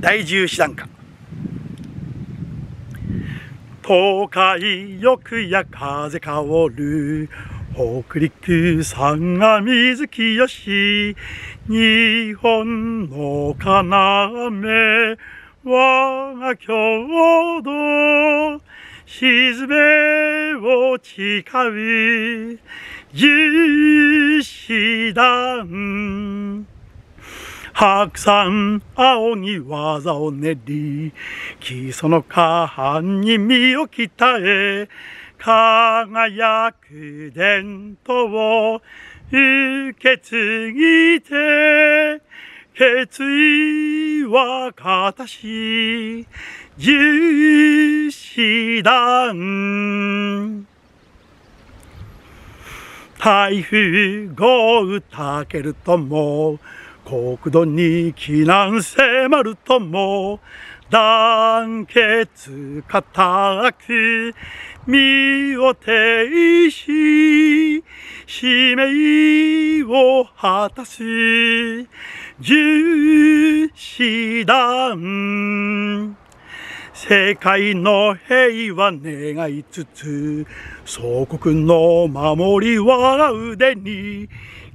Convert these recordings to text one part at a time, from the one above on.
第十四段か東海よくや風香る北陸三が水清し日本の要我が郷土沈めを誓う十四段白山青に技を練り、木その下半に身を鍛え、輝く伝統を受け継ぎて、決意は形、重視団。台風豪雨たけるとも、国土に避難迫るとも、団結固く、身を挺し、使命を果たす、十四団。世界の平和願いつつ、祖国の守りは腕に、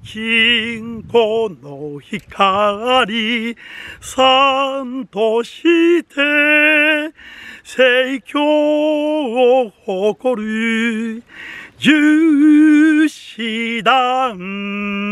金庫の光、さんとして、盛況を誇る、重視団。